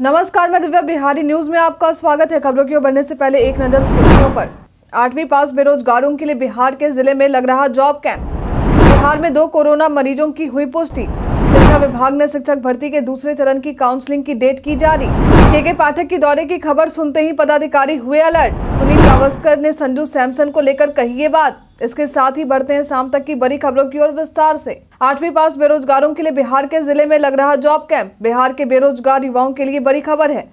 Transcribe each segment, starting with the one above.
नमस्कार मैं दिव्या बिहारी न्यूज में आपका स्वागत है खबरों की ओर बढ़ने से पहले एक नजर सुर्खियों पर आठवीं पास बेरोजगारों के लिए बिहार के जिले में लग रहा जॉब कैंप बिहार में दो कोरोना मरीजों की हुई पुष्टि शिक्षा विभाग ने शिक्षक भर्ती के दूसरे चरण की काउंसलिंग की डेट की जारी के के पाठक के दौरे की खबर सुनते ही पदाधिकारी हुए अलर्ट सुनील गावस्कर ने संजू सैमसन को लेकर कही ये बात इसके साथ ही बढ़ते हैं शाम तक की बड़ी खबरों की ओर विस्तार से आठवीं पास बेरोजगारों के लिए बिहार के जिले में लग रहा जॉब कैंप बिहार के बेरोजगार युवाओं के लिए बड़ी खबर है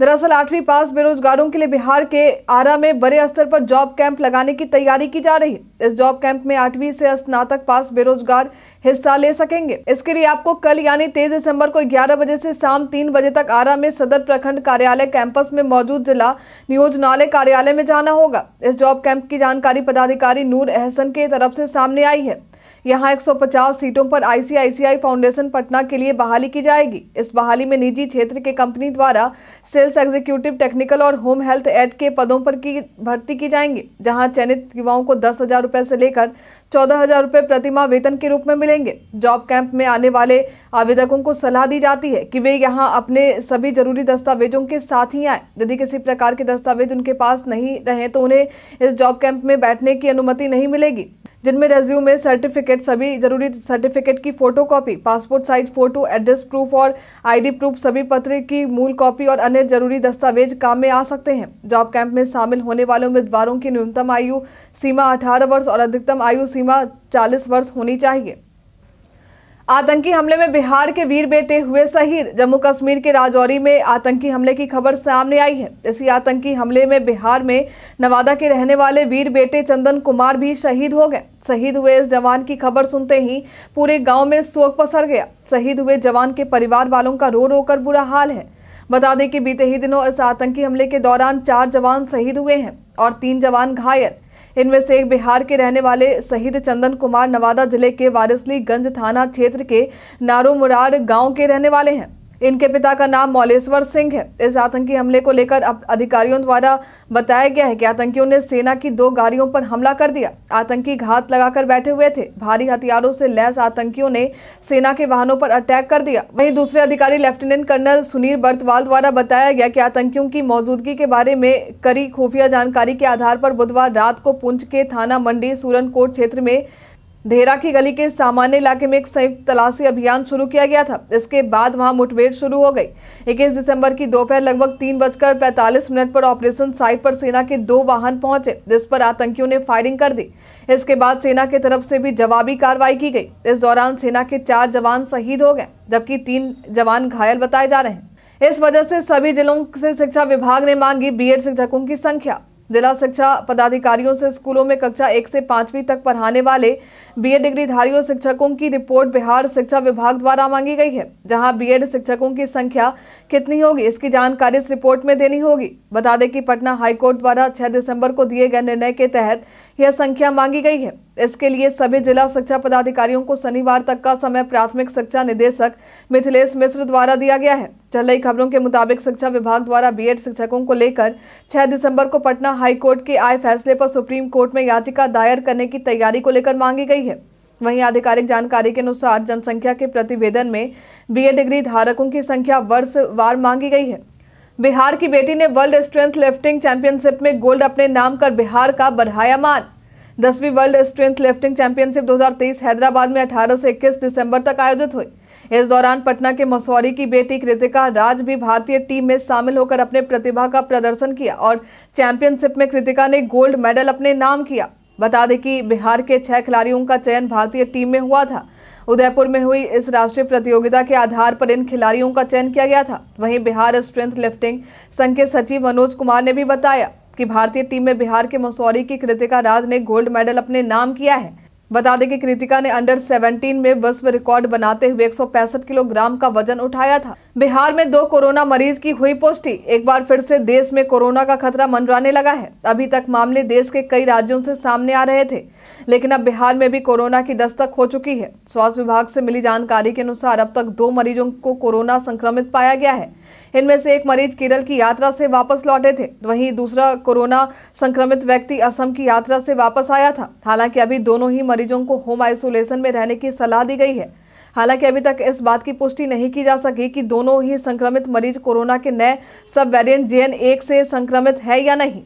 दरअसल आठवीं पास बेरोजगारों के लिए बिहार के आरा में बड़े स्तर पर जॉब कैंप लगाने की तैयारी की जा रही है इस जॉब कैंप में आठवीं से स्नातक पास बेरोजगार हिस्सा ले सकेंगे इसके लिए आपको कल यानी तेईस दिसंबर को ग्यारह बजे से शाम तीन बजे तक आरा में सदर प्रखंड कार्यालय कैंपस में मौजूद जिला नियोजनालय कार्यालय में जाना होगा इस जॉब कैंप की जानकारी पदाधिकारी नूर एहसन के तरफ से सामने आई है यहां 150 सीटों पर आईसीआईसीआई फाउंडेशन पटना के लिए बहाली की जाएगी इस बहाली में निजी क्षेत्र के कंपनी द्वारा सेल्स एग्जीक्यूटिव टेक्निकल और होम हेल्थ एड के पदों पर की भर्ती की जाएंगी जहां चयनित युवाओं को दस हजार रूपए से लेकर चौदह हजार रुपये प्रतिमा वेतन के रूप में मिलेंगे जॉब कैंप में आने वाले आवेदकों को सलाह दी जाती है कि वे यहाँ अपने सभी जरूरी दस्तावेजों के साथ ही आए यदि किसी प्रकार के दस्तावेज उनके पास नहीं रहे तो उन्हें इस जॉब कैंप में बैठने की अनुमति नहीं मिलेगी जिनमें रेज्यूमे सर्टिफिकेट सभी जरूरी सर्टिफिकेट की photocopy passport size photo address proof और आईडी प्रूफ सभी पत्र की मूल कॉपी और अन्य जरूरी दस्तावेज काम में आ सकते हैं जॉब कैंप में शामिल होने वाले उम्मीदवारों की न्यूनतम आयु सीमा 18 वर्ष और अधिकतम आयु सीमा 40 वर्ष होनी चाहिए आतंकी हमले में बिहार के वीर बेटे हुए शहीद जम्मू कश्मीर के राजौरी में आतंकी हमले की खबर सामने आई है इसी आतंकी हमले में बिहार में नवादा के रहने वाले वीर बेटे चंदन कुमार भी शहीद हो गए शहीद हुए इस जवान की खबर सुनते ही पूरे गांव में शोक पसर गया शहीद हुए जवान के परिवार वालों का रो रो कर बुरा हाल है बता दें कि बीते ही दिनों इस आतंकी हमले के दौरान चार जवान शहीद हुए हैं और तीन जवान घायल इनमें से एक बिहार के रहने वाले शहीद चंदन कुमार नवादा जिले के वारिसलीगंज थाना क्षेत्र के नारोमुरार गाँव के रहने वाले हैं इनके पिता का नाम मौलेश्वर सिंह है इस आतंकी हमले को लेकर अधिकारियों द्वारा बताया गया है कि आतंकियों ने सेना की दो गाड़ियों पर हमला कर दिया आतंकी घात लगाकर बैठे हुए थे भारी हथियारों से लैस आतंकियों ने सेना के वाहनों पर अटैक कर दिया वहीं दूसरे अधिकारी लेफ्टिनेंट कर्नल सुनील बर्तवाल द्वारा बताया गया कि आतंकियों की मौजूदगी के बारे में करी खुफिया जानकारी के आधार पर बुधवार रात को पुंछ के थाना मंडी सूरनकोट क्षेत्र में धेरा की गली के सामान्य इलाके में एक संयुक्त तलाशी अभियान शुरू किया गया था इसके बाद वहां मुठभेड़ शुरू हो गई 21 दिसंबर की दोपहर लगभग तीन बजकर पैंतालीस मिनट पर ऑपरेशन साइट पर सेना के दो वाहन पहुंचे जिस पर आतंकियों ने फायरिंग कर दी इसके बाद सेना की तरफ से भी जवाबी कार्रवाई की गई इस दौरान सेना के चार जवान शहीद हो गए जबकि तीन जवान घायल बताए जा रहे हैं इस वजह से सभी जिलों से शिक्षा विभाग ने मांगी बीएड शिक्षकों की संख्या जिला शिक्षा पदाधिकारियों से स्कूलों में कक्षा एक से पांचवी तक पढ़ाने वाले बीएड डिग्रीधारियों शिक्षकों की रिपोर्ट बिहार शिक्षा विभाग द्वारा मांगी गई है जहां बीएड शिक्षकों की संख्या कितनी होगी इसकी जानकारी इस रिपोर्ट में देनी होगी बता दें कि पटना हाईकोर्ट द्वारा 6 दिसंबर को दिए गए निर्णय के तहत यह संख्या मांगी गई है इसके लिए सभी जिला शिक्षा पदाधिकारियों को शनिवार तक का समय प्राथमिक शिक्षा निदेशक मिथिलेश मिश्र द्वारा दिया गया है चल रही खबरों के मुताबिक शिक्षा विभाग द्वारा बीएड शिक्षकों को लेकर 6 दिसंबर को पटना हाई कोर्ट के आए फैसले पर सुप्रीम कोर्ट में याचिका दायर करने की तैयारी को लेकर मांगी गई है वहीं आधिकारिक जानकारी के अनुसार जनसंख्या के प्रतिवेदन में बीए डिग्री धारकों की संख्या वर्ष वार मांगी गई है बिहार की बेटी ने वर्ल्ड स्ट्रेंथ लिफ्टिंग चैंपियनशिप में गोल्ड अपने नाम कर बिहार का बढ़ाया मान दसवीं world strength lifting championship 2023 Hyderabad में 18 से 21 दिसंबर तक आयोजित हुई इस दौरान पटना के मसौरी की बेटी कृतिका राज भी भारतीय टीम में शामिल होकर अपने प्रतिभा का प्रदर्शन किया और चैंपियनशिप में कृतिका ने गोल्ड मेडल अपने नाम किया बता दें कि बिहार के छह खिलाड़ियों का चयन भारतीय टीम में हुआ था उदयपुर में हुई इस राष्ट्रीय प्रतियोगिता के आधार पर इन खिलाड़ियों का चयन किया गया था वहीं बिहार स्ट्रेंथ लिफ्टिंग संघ के सचिव मनोज कुमार ने भी बताया कि भारतीय टीम में बिहार के मसौरी की कृतिका राज ने गोल्ड मेडल अपने नाम किया है बता दें कि कृतिका ने अंडर 17 में विश्व रिकॉर्ड बनाते हुए एक किलोग्राम का वजन उठाया था बिहार में दो कोरोना मरीज की हुई पुष्टि एक बार फिर से देश में कोरोना का खतरा मंडराने लगा है अभी तक मामले देश के कई राज्यों से सामने आ रहे थे लेकिन अब बिहार में भी कोरोना की दस्तक हो चुकी है स्वास्थ्य विभाग से मिली जानकारी के अनुसार अब तक दो मरीजों को कोरोना संक्रमित पाया गया है इनमें से एक मरीज केरल की यात्रा से वापस लौटे थे वहीं दूसरा कोरोना संक्रमित व्यक्ति असम की यात्रा से वापस आया था हालांकि अभी दोनों ही मरीजों को होम आइसोलेशन में रहने की सलाह दी गई है हालांकि अभी तक इस बात की पुष्टि नहीं की जा सकी कि दोनों ही संक्रमित मरीज कोरोना के नए सब वेरियंट जे एक से संक्रमित है या नहीं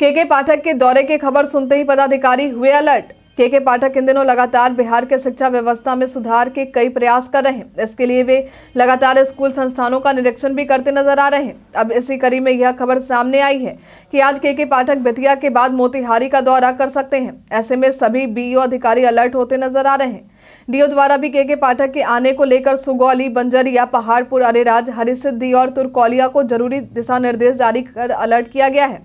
के के पाठक के दौरे की खबर सुनते ही पदाधिकारी हुए अलर्ट के के पाठक इन दिनों लगातार बिहार के शिक्षा व्यवस्था में सुधार के कई प्रयास कर रहे हैं इसके लिए वे लगातार स्कूल संस्थानों का निरीक्षण भी करते नजर आ रहे हैं अब इसी कड़ी में यह खबर सामने आई है कि आज के के पाठक बेतिया के बाद मोतिहारी का दौरा कर सकते हैं ऐसे में सभी बीईओ अधिकारी अलर्ट होते नजर आ रहे हैं डीओ द्वारा भी के.के. पाठक के आने को लेकर सुगौली बंजरिया पहाड़पुर अरेराज हरिसिद्धि और तुरकौलिया को जरूरी दिशा निर्देश जारी कर अलर्ट किया गया है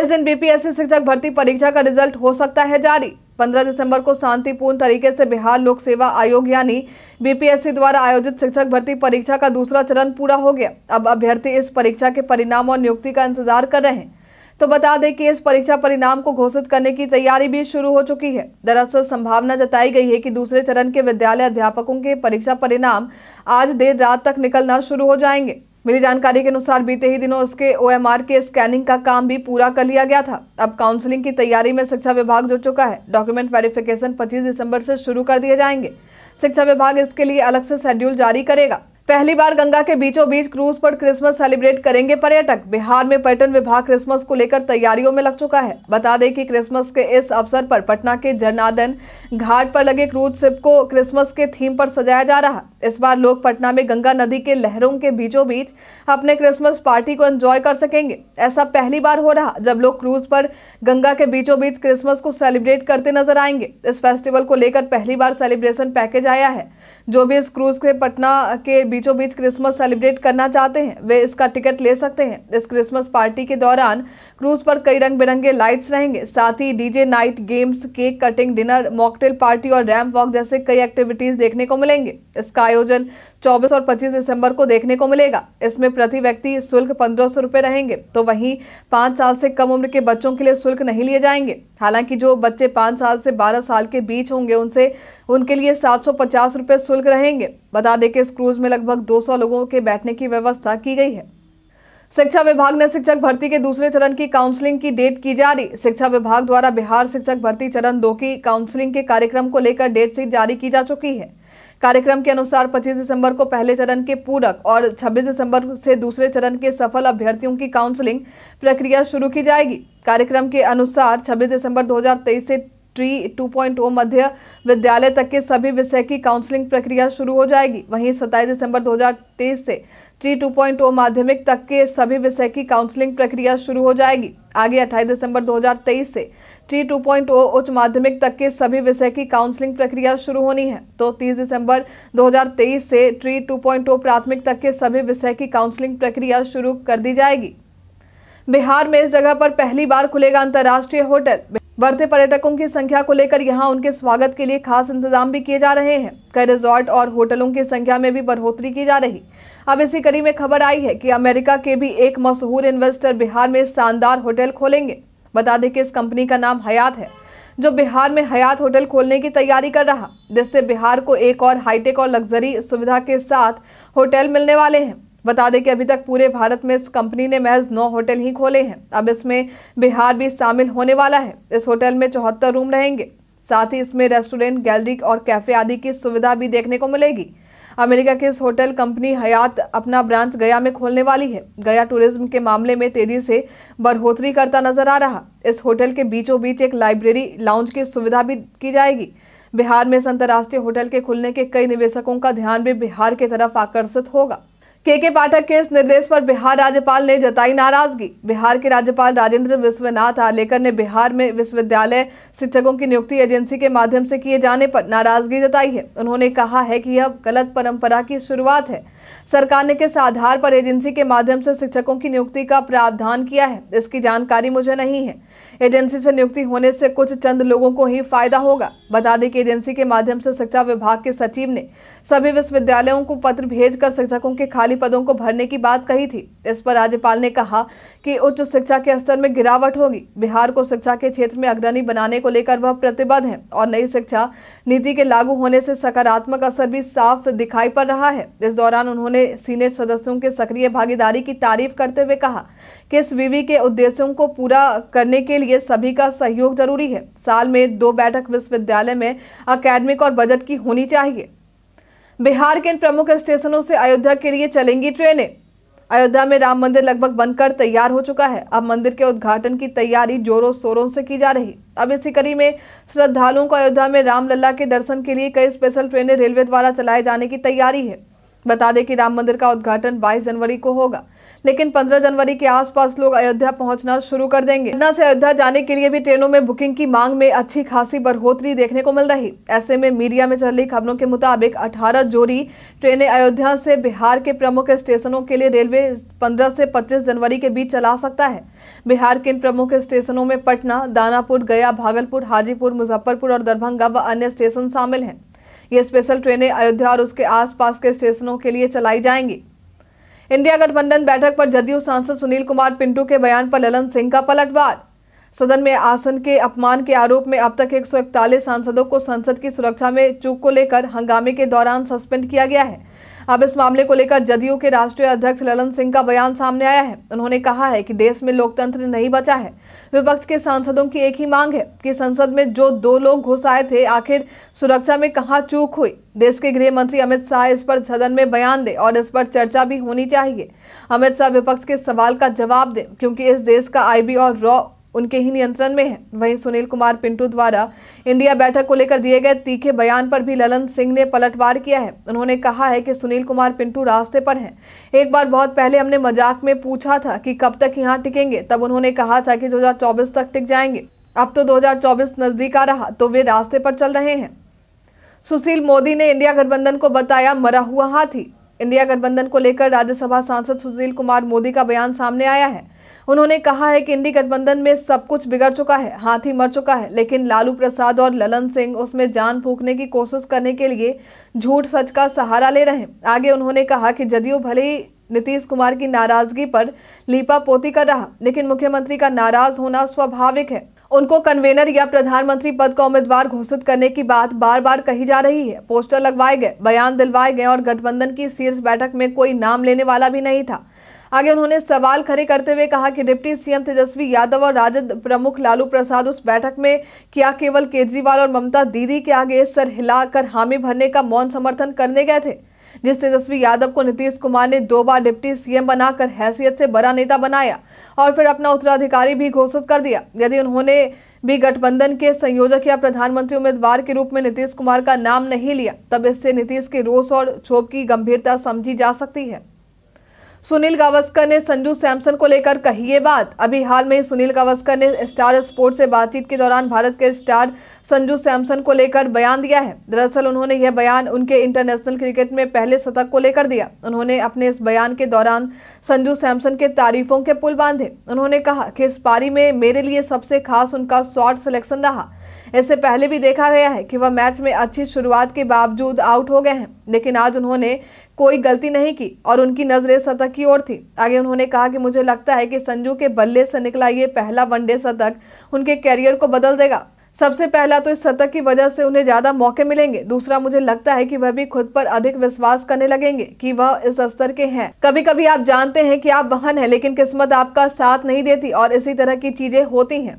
इस दिन बीपीएससी शिक्षक भर्ती परीक्षा का रिजल्ट हो सकता है जारी 15 दिसंबर को शांतिपूर्ण तरीके से बिहार लोक सेवा आयोग यानी बीपीएससी द्वारा आयोजित शिक्षक भर्ती परीक्षा का दूसरा चरण पूरा हो गया अब अभ्यर्थी इस परीक्षा के परिणाम और नियुक्ति का इंतजार कर रहे हैं तो बता दें कि इस परीक्षा परिणाम को घोषित करने की तैयारी भी शुरू हो चुकी है दरअसल संभावना जताई गई है कि दूसरे चरण के विद्यालय अध्यापकों के परीक्षा परिणाम आज देर रात तक निकलना शुरू हो जाएंगे मिली जानकारी के अनुसार बीते ही दिनों उसके ओएमआर के स्कैनिंग का काम भी पूरा कर लिया गया था अब काउंसलिंग की तैयारी में शिक्षा विभाग जुट चुका है डॉक्यूमेंट वेरिफिकेशन 25 दिसंबर से शुरू कर दिए जाएंगे शिक्षा विभाग इसके लिए अलग से शेड्यूल जारी करेगा पहली बार गंगा के बीचों बीच क्रूज पर क्रिसमस सेलिब्रेट करेंगे पर्यटक बिहार में पर्यटन विभाग क्रिसमस को लेकर तैयारियों में लग चुका है बता दें कि क्रिसमस के इस अवसर पर पटना के जनादन घाट पर लगे क्रूज शिप को क्रिसमस के थीम पर सजाया जा रहा है इस बार लोग पटना में गंगा नदी के लहरों के बीचों बीच अपने क्रिसमस पार्टी को एंजॉय कर सकेंगे ऐसा पहली बार हो रहा जब लोग क्रूज पर गंगा के बीचों बीच क्रिसमस को सेलिब्रेट करते नजर आएंगे इस फेस्टिवल को लेकर पहली बार सेलिब्रेशन पैकेज आया है जो भी इस क्रूज के पटना के बीचों बीच क्रिसमस सेलिब्रेट करना चाहते हैं वे इसका टिकट ले सकते हैं इस क्रिसमस पार्टी के दौरान क्रूज पर कई रंग बिरंगे लाइट्स रहेंगे साथ ही DJ night games cake cutting dinner mocktail party और रैम वॉक जैसे कई एक्टिविटीज देखने को मिलेंगे इसका आयोजन 24 और 25 दिसंबर को देखने को मिलेगा इसमें प्रति व्यक्ति शुल्क पंद्रह सौ रुपये रहेंगे तो वहीं पाँच साल से कम उम्र के बच्चों के लिए शुल्क नहीं लिए जाएंगे हालांकि जो बच्चे पाँच साल से बारह साल के बीच होंगे उनसे उनके लिए सात सौ शुल्क रहेंगे बता दें कि इस क्रूज में लगभग दो लोगों के बैठने की व्यवस्था की गई है शिक्षा विभाग ने शिक्षक भर्ती के दूसरे चरण की काउंसलिंग की डेट की जारी शिक्षा विभाग द्वारा बिहार शिक्षक भर्ती चरण दो की काउंसलिंग के कार्यक्रम को लेकर डेट शीट जारी की जा चुकी है कार्यक्रम के अनुसार 25 दिसंबर को पहले चरण के पूरक और 26 दिसंबर से दूसरे चरण के सफल अभ्यर्थियों की काउंसलिंग प्रक्रिया शुरू की जाएगी कार्यक्रम के अनुसार 26 दिसंबर 2023 से प्री 2.0 मध्य विद्यालय तक के सभी विषय की काउंसलिंग प्रक्रिया शुरू हो जाएगी वहीं 27 दिसंबर 2023 से ट्री 2.0 माध्यमिक तक के सभी विषय की काउंसलिंग प्रक्रिया शुरू हो जाएगी आगे 28 दिसंबर 2023 से ट्री 2.0 उच्च माध्यमिक तक के सभी विषय की काउंसलिंग प्रक्रिया शुरू होनी है तो 30 दिसंबर 2023 से ट्री 2.0 प्राथमिक तक के सभी विषय की काउंसलिंग प्रक्रिया शुरू कर दी जाएगी बिहार में इस जगह पर पहली बार खुलेगा अंतर्राष्ट्रीय होटल बढ़ते पर्यटकों की संख्या को लेकर यहां उनके स्वागत के लिए खास इंतजाम भी किए जा रहे हैं कई रिजॉर्ट और होटलों की संख्या में भी बढ़ोतरी की जा रही अब इसी कड़ी में खबर आई है कि अमेरिका के भी एक मशहूर इन्वेस्टर बिहार में शानदार होटल खोलेंगे बता दें कि इस कंपनी का नाम हयात है जो बिहार में हयात होटल खोलने की तैयारी कर रहा जिससे बिहार को एक और हाईटेक और लग्जरी सुविधा के साथ होटल मिलने वाले हैं बता दें कि अभी तक पूरे भारत में इस कंपनी ने महज नौ होटल ही खोले हैं अब इसमें बिहार भी शामिल होने वाला है इस होटल में चौहत्तर रूम रहेंगे साथ ही इसमें रेस्टोरेंट गैलरी और कैफे आदि की सुविधा भी देखने को मिलेगी अमेरिका की इस होटल कंपनी हयात अपना ब्रांच गया में खोलने वाली है गया टूरिज्म के मामले में तेजी से बढ़ोतरी करता नजर आ रहा इस होटल के बीचों बीच एक लाइब्रेरी लाउंज की सुविधा भी की जाएगी बिहार में इस अंतर्राष्ट्रीय होटल के खुलने के कई निवेशकों का ध्यान भी बिहार की तरफ आकर्षित होगा के के पाठक के इस निर्देश पर बिहार राज्यपाल ने जताई नाराजगी बिहार के राज्यपाल राजेंद्र विश्वनाथ आलेकर ने बिहार में विश्वविद्यालय शिक्षकों की नियुक्ति एजेंसी के माध्यम से किए जाने पर नाराजगी जताई है उन्होंने कहा है कि यह गलत परंपरा की शुरुआत है सरकार ने किस आधार पर एजेंसी के माध्यम से शिक्षकों की नियुक्ति का प्रावधान किया है इसकी जानकारी मुझे नहीं है एजेंसी से नियुक्ति होने से कुछ चंद लोगों को ही फायदा होगा बता दें कि एजेंसी के माध्यम से शिक्षा विभाग के सचिव ने सभी विश्वविद्यालयों को पत्र भेजकर शिक्षकों के खाली पदों को भरने की बात कही थी इस पर राज्यपाल ने कहा कि उच्च शिक्षा के स्तर में गिरावट होगी बिहार को शिक्षा के क्षेत्र में अग्रणी बनाने को लेकर वह प्रतिबद्ध है और नई शिक्षा नीति के लागू होने से सकारात्मक असर भी साफ दिखाई पड़ रहा है इस दौरान उन्होंने सीनियर सदस्यों के सक्रिय भागीदारी की तारीफ करते हुए कहा कि इस विवि के उद्देश्यों को पूरा करने के लिए सभी का सहयोग जरूरी है साल में दो बैठक विश्वविद्यालय में अकेडमिक और बजट की होनी चाहिए बिहार के इन प्रमुख स्टेशनों से अयोध्या के लिए चलेंगी ट्रेनें अयोध्या में राम मंदिर लगभग बनकर तैयार हो चुका है अब मंदिर के उद्घाटन की तैयारी जोरों शोरों से की जा रही अब इसी कड़ी में श्रद्धालुओं को अयोध्या में रामलला के दर्शन के लिए कई स्पेशल ट्रेनें रेलवे द्वारा चलाए जाने की तैयारी है बता दें कि राम मंदिर का उद्घाटन 22 जनवरी को होगा लेकिन 15 जनवरी के आसपास लोग अयोध्या पहुंचना शुरू कर देंगे पटना से अयोध्या जाने के लिए भी ट्रेनों में बुकिंग की मांग में अच्छी खासी बढ़ोतरी देखने को मिल रही ऐसे में मीडिया में चल रही खबरों के मुताबिक अठारह जोड़ी ट्रेनें अयोध्या से बिहार के प्रमुख स्टेशनों के लिए रेलवे पंद्रह से पच्चीस जनवरी के बीच चला सकता है बिहार के इन प्रमुख स्टेशनों में पटना दानापुर गया भागलपुर हाजीपुर मुजफ्फरपुर और दरभंगा व अन्य स्टेशन शामिल हैं ये स्पेशल ट्रेनें अयोध्या और उसके आसपास के स्टेशनों के लिए चलाई जाएंगी इंडिया गठबंधन बैठक पर जदयू सांसद सुनील कुमार पिंटू के बयान पर ललन सिंह का पलटवार सदन में आसन के अपमान के आरोप में अब तक एक सांसदों को संसद की सुरक्षा में चूक को लेकर हंगामे के दौरान सस्पेंड किया गया है अब इस मामले को लेकर जदयू के राष्ट्रीय अध्यक्ष ललन सिंह का बयान सामने आया है उन्होंने कहा है कि देश में लोकतंत्र नहीं बचा है विपक्ष के सांसदों की एक ही मांग है कि संसद में जो दो लोग घुस आए थे आखिर सुरक्षा में कहा चूक हुई देश के गृह मंत्री अमित शाह इस पर सदन में बयान दे और इस पर चर्चा भी होनी चाहिए अमित शाह विपक्ष के सवाल का जवाब दे क्योंकि इस देश का आईबी और रॉ उनके ही नियंत्रण में है वहीं सुनील कुमार पिंटू द्वारा इंडिया बैठक को लेकर दिए गए तीखे बयान पर भी ललन सिंह ने पलटवार किया है उन्होंने कहा है कि सुनील कुमार पिंटू रास्ते पर हैं एक बार बहुत पहले हमने मजाक में पूछा था कि कब तक यहाँ टिकेंगे तब उन्होंने कहा था कि 2024 तक टिक जाएंगे अब तो दो नजदीक आ रहा तो वे रास्ते पर चल रहे हैं सुशील मोदी ने इंडिया गठबंधन को बताया मरा हुआ हाथी इंडिया गठबंधन को लेकर राज्यसभा सांसद सुशील कुमार मोदी का बयान सामने आया है उन्होंने कहा है कि इंडी गठबंधन में सब कुछ बिगड़ चुका है हाथी मर चुका है लेकिन लालू प्रसाद और ललन सिंह उसमें जान फूकने की कोशिश करने के लिए झूठ सच का सहारा ले रहे हैं आगे उन्होंने कहा कि जदयू भले ही नीतीश कुमार की नाराजगी पर लीपा पोती कर रहा लेकिन मुख्यमंत्री का नाराज होना स्वाभाविक है उनको कन्वेनर या प्रधानमंत्री पद का उम्मीदवार घोषित करने की बात बार बार कही जा रही है पोस्टर लगवाए गए बयान दिलवाए गए और गठबंधन की शीर्ष बैठक में कोई नाम लेने वाला भी नहीं था आगे उन्होंने सवाल खड़े करते हुए कहा कि डिप्टी सीएम तेजस्वी यादव और राजद प्रमुख लालू प्रसाद उस बैठक में क्या केवल केजरीवाल और ममता दीदी के आगे सर हिलाकर हामी भरने का मौन समर्थन करने गए थे जिस तेजस्वी यादव को नीतीश कुमार ने दो बार डिप्टी सीएम बनाकर हैसियत से बड़ा नेता बनाया और फिर अपना उत्तराधिकारी भी घोषित कर दिया यदि उन्होंने भी गठबंधन के संयोजक या प्रधानमंत्री उम्मीदवार के रूप में नीतीश कुमार का नाम नहीं लिया तब इससे नीतीश के रोष और क्षोभ की गंभीरता समझी जा सकती है सुनील गावस्कर ने संजू सैमसन को लेकर कही ये बात अभी हाल में सुनील गावस्कर ने स्टार स्पोर्ट से बातचीत के दौरान भारत के स्टार संजू सैमसन को लेकर बयान दिया है दरअसल उन्होंने यह बयान उनके इंटरनेशनल क्रिकेट में पहले शतक को लेकर दिया उन्होंने अपने इस बयान के दौरान संजू सैमसन के तारीफों के पुल बांधे उन्होंने कहा कि इस पारी में मेरे लिए सबसे खास उनका शॉर्ट सिलेक्शन रहा इससे पहले भी देखा गया है कि वह मैच में अच्छी शुरुआत के बावजूद आउट हो गए हैं लेकिन आज उन्होंने कोई गलती नहीं की और उनकी नजरें शतक की ओर थी आगे उन्होंने कहा कि मुझे लगता है कि संजू के बल्ले से निकला ये पहला वनडे शतक उनके कैरियर को बदल देगा सबसे पहला तो इस शतक की वजह से उन्हें ज़्यादा मौके मिलेंगे दूसरा मुझे लगता है कि वह भी खुद पर अधिक विश्वास करने लगेंगे कि वह इस स्तर के हैं कभी कभी आप जानते हैं कि आप वाहन हैं लेकिन किस्मत आपका साथ नहीं देती और इसी तरह की चीजें होती हैं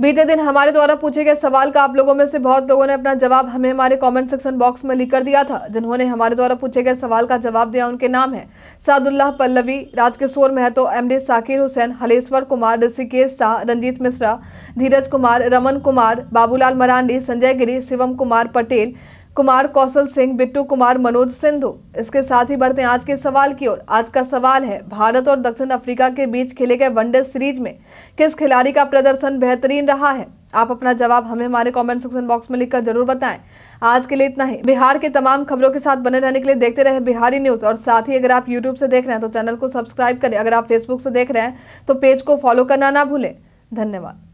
बीते दिन हमारे द्वारा पूछे गए सवाल का आप लोगों में से बहुत लोगों ने अपना जवाब हमें हमारे कमेंट सेक्शन बॉक्स में लिख कर दिया था जिन्होंने हमारे द्वारा पूछे गए सवाल का जवाब दिया उनके नाम है सादुल्लाह पल्लवी राजकिशोर महतो एम डी साकिर हुसैन हलेश्वर कुमार ऋषिकेश शाह रंजीत मिश्रा धीरज कुमार रमन कुमार बाबूलाल मरांडी संजय गिरी शिवम कुमार पटेल कुमार कौशल सिंह बिट्टू कुमार मनोज सिंधु इसके साथ ही बढ़ते हैं आज के सवाल की ओर आज का सवाल है भारत और दक्षिण अफ्रीका के बीच खेले गए वनडे सीरीज में किस खिलाड़ी का प्रदर्शन बेहतरीन रहा है आप अपना जवाब हमें हमारे कमेंट सेक्शन बॉक्स में लिखकर जरूर बताएं आज के लिए इतना ही बिहार के तमाम खबरों के साथ बने रहने के लिए देखते रहे बिहारी न्यूज और साथ ही अगर आप यूट्यूब से देख रहे हैं तो चैनल को सब्सक्राइब करें अगर आप फेसबुक से देख रहे हैं तो पेज को फॉलो करना ना भूलें धन्यवाद